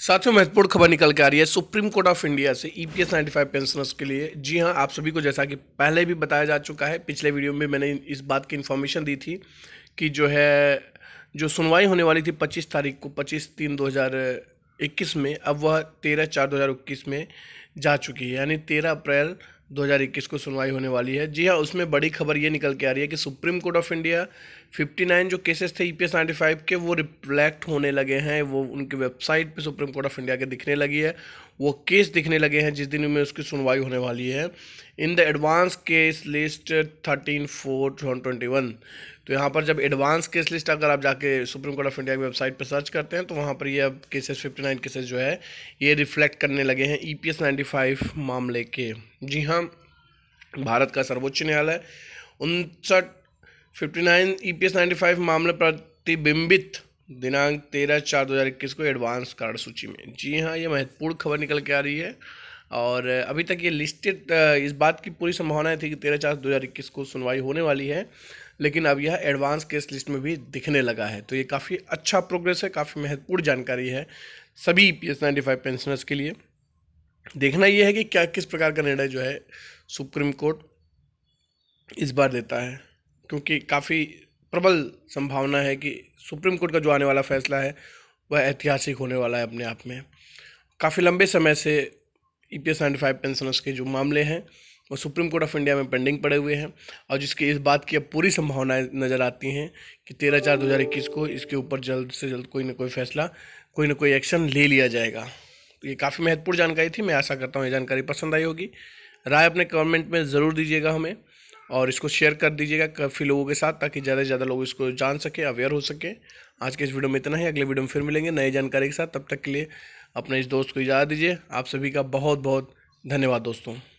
साथियों महत्वपूर्ण खबर निकल के आ रही है सुप्रीम कोर्ट ऑफ इंडिया से E P S ninety five pensioners के लिए जी हाँ आप सभी को जैसा कि पहले भी बताया जा चुका है पिछले वीडियो में मैंने इस बात की इन्फॉर्मेशन दी थी कि जो है जो सुनवाई होने वाली थी पच्चीस तारीख को पच्चीस तीन दो हज़ार इक्कीस में अब वह तेरह चार दो हज़ार इक्कीस में जा चुकी है यानी तेरह अप्रैल 2021 को सुनवाई होने वाली है जी हाँ उसमें बड़ी खबर ये निकल के आ रही है कि सुप्रीम कोर्ट ऑफ इंडिया 59 जो केसेस थे ई e पी के वो रिफ्लेक्ट होने लगे हैं वो उनकी वेबसाइट पे सुप्रीम कोर्ट ऑफ इंडिया के दिखने लगी है वो केस दिखने लगे हैं जिस दिन में उसकी सुनवाई होने वाली है in the advance case list thirteen four one तो यहाँ पर जब एडवांस केस लिस्ट अगर आप जाके सुप्रीम कोर्ट ऑफ इंडिया की वेबसाइट पर सर्च करते हैं तो वहाँ पर ये अब केसेस फिफ्टी केसेस जो है ये रिफ्लेक्ट करने लगे हैं ई e पी 1995 मामले के जी हाँ भारत का सर्वोच्च न्यायालय उनसठ fifty nine E P S ninety five मामले प्रतिबिंबित दिनांक तेरह चार दो हज़ार इक्कीस को एडवांस कार्ड सूची में जी हाँ ये महत्वपूर्ण खबर निकल के आ रही है और अभी तक ये लिस्टेड इस बात की पूरी संभावनाएं थी कि तेरह चार दो हज़ार इक्कीस को सुनवाई होने वाली है लेकिन अब यह एडवांस केस लिस्ट में भी दिखने लगा है तो ये काफ़ी अच्छा प्रोग्रेस है काफ़ी महत्वपूर्ण जानकारी है सभी P S ninety five pensioners के लिए देखना यह है कि क्या किस प्रकार का निर्णय जो है सुप्रीम कोर्ट इस बार देता है क्योंकि काफ़ी प्रबल संभावना है कि सुप्रीम कोर्ट का जो आने वाला फैसला है वह ऐतिहासिक होने वाला है अपने आप में काफ़ी लंबे समय से E P S ninety five pensioners के जो मामले हैं वो सुप्रीम कोर्ट ऑफ इंडिया में पेंडिंग पड़े हुए हैं और जिसकी इस बात की अब पूरी संभावनाएं नज़र आती हैं कि तेरह चार दो हज़ार इक्कीस को इसके ऊपर जल्द से जल्द कोई ना कोई फैसला कोई ना कोई एक्शन ले लिया जाएगा ये काफ़ी महत्वपूर्ण जानकारी थी मैं आशा करता हूँ ये जानकारी पसंद आई होगी राय अपने कमेंट में ज़रूर दीजिएगा हमें और इसको शेयर कर दीजिएगा काफ़ी लोगों के साथ ताकि ज़्यादा से ज़्यादा लोग इसको जान सकें अवेयर हो सकें आज के इस वीडियो में इतना ही अगले वीडियो में फिर मिलेंगे नई जानकारी के साथ तब तक के लिए अपने इस दोस्त को इजाज़ा दीजिए आप सभी का बहुत बहुत धन्यवाद दोस्तों